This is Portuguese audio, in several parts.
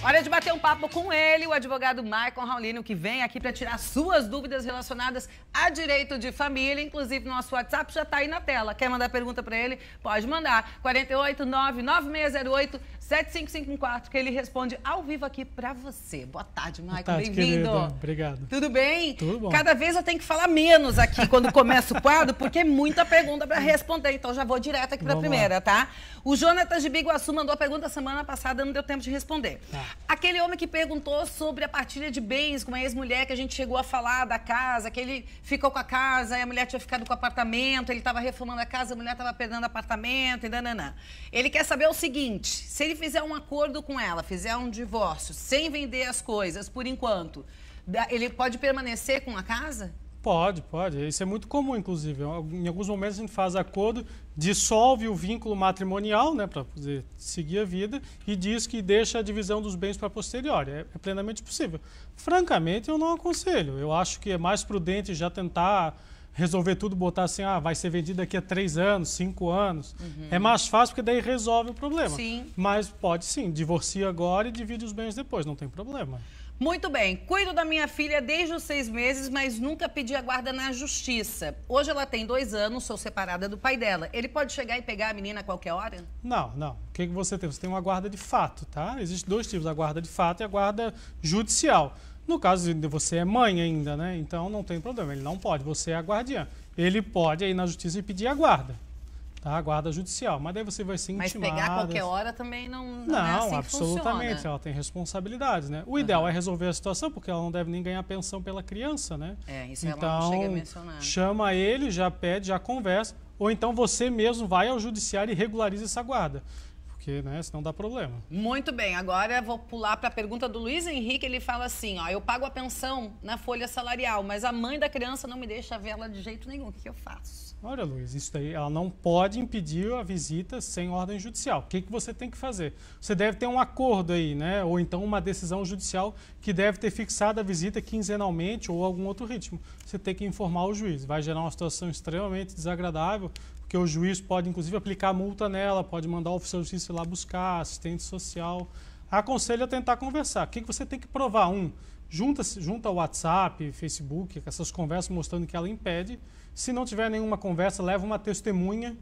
Hora de bater um papo com ele, o advogado Maicon Raulino, que vem aqui para tirar suas dúvidas relacionadas a direito de família. Inclusive, nosso WhatsApp já está aí na tela. Quer mandar pergunta para ele? Pode mandar. 489 9608 7554, que ele responde ao vivo aqui para você. Boa tarde, Michael Bem-vindo. Obrigado. Tudo bem? Tudo bom. Cada vez eu tenho que falar menos aqui quando começa o quadro, porque é muita pergunta para responder. Então já vou direto aqui para a primeira, lá. tá? O Jonathan de Biguaçu mandou a pergunta semana passada, não deu tempo de responder. Tá. Aquele homem que perguntou sobre a partilha de bens com a ex-mulher que a gente chegou a falar da casa, que ele ficou com a casa e a mulher tinha ficado com o apartamento, ele estava reformando a casa, a mulher estava perdendo o apartamento e nananã. Ele quer saber o seguinte, se ele fizer um acordo com ela, fizer um divórcio, sem vender as coisas por enquanto, ele pode permanecer com a casa? Pode, pode. Isso é muito comum, inclusive. Em alguns momentos a gente faz acordo, dissolve o vínculo matrimonial, né, para poder seguir a vida, e diz que deixa a divisão dos bens para posterior. É, é plenamente possível. Francamente, eu não aconselho. Eu acho que é mais prudente já tentar resolver tudo, botar assim, ah, vai ser vendido daqui a três anos, cinco anos. Uhum. É mais fácil porque daí resolve o problema. Sim. Mas pode sim, divorcia agora e divide os bens depois, não tem problema. Muito bem, cuido da minha filha desde os seis meses, mas nunca pedi a guarda na justiça. Hoje ela tem dois anos, sou separada do pai dela. Ele pode chegar e pegar a menina a qualquer hora? Não, não. O que, que você tem? Você tem uma guarda de fato, tá? Existem dois tipos, a guarda de fato e a guarda judicial. No caso de você é mãe ainda, né? Então não tem problema, ele não pode, você é a guardiã. Ele pode ir na justiça e pedir a guarda, tá? A guarda judicial. Mas daí você vai ser intimado. Mas pegar qualquer hora também não Não, é não é assim absolutamente, né? ela tem responsabilidades, né? O ideal uhum. é resolver a situação, porque ela não deve nem ganhar pensão pela criança, né? É, isso então, ela não então, chega a mencionar. chama ele, já pede, já conversa, ou então você mesmo vai ao judiciário e regulariza essa guarda porque né, senão dá problema. Muito bem, agora vou pular para a pergunta do Luiz Henrique. Ele fala assim: ó, eu pago a pensão na folha salarial, mas a mãe da criança não me deixa ver ela de jeito nenhum. O que eu faço? Olha, Luiz, isso daí, ela não pode impedir a visita sem ordem judicial. O que, que você tem que fazer? Você deve ter um acordo aí, né? Ou então uma decisão judicial que deve ter fixado a visita quinzenalmente ou algum outro ritmo. Você tem que informar o juiz. Vai gerar uma situação extremamente desagradável, porque o juiz pode, inclusive, aplicar multa nela, pode mandar o oficial de justiça ir lá buscar, assistente social. Aconselho a tentar conversar. O que, que você tem que provar? Um, junta, junta WhatsApp, Facebook, essas conversas mostrando que ela impede. Se não tiver nenhuma conversa, leva uma testemunha.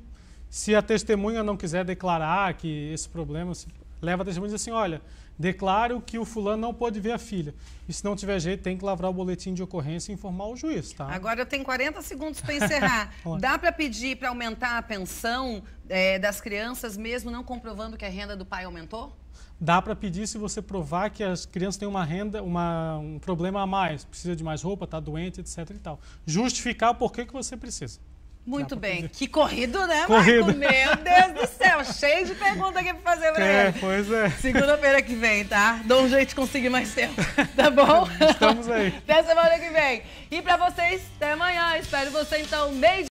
Se a testemunha não quiser declarar que esse problema, leva testemunho e diz assim: olha, declaro que o fulano não pode ver a filha. E se não tiver jeito, tem que lavrar o boletim de ocorrência e informar o juiz, tá? Agora eu tenho 40 segundos para encerrar. Dá para pedir para aumentar a pensão é, das crianças, mesmo não comprovando que a renda do pai aumentou? Dá para pedir se você provar que as crianças têm uma renda, uma, um problema a mais, precisa de mais roupa, está doente, etc. E tal. Justificar por que você precisa. Muito bem. Que corrido, né, corrido. Marco? Meu Deus do céu, cheio de pergunta aqui pra fazer pra é, ele. Pois é. Segunda-feira que vem, tá? Dou um jeito de conseguir mais tempo, tá bom? Estamos aí. Até semana que vem. E pra vocês, até amanhã. Espero você, então, meio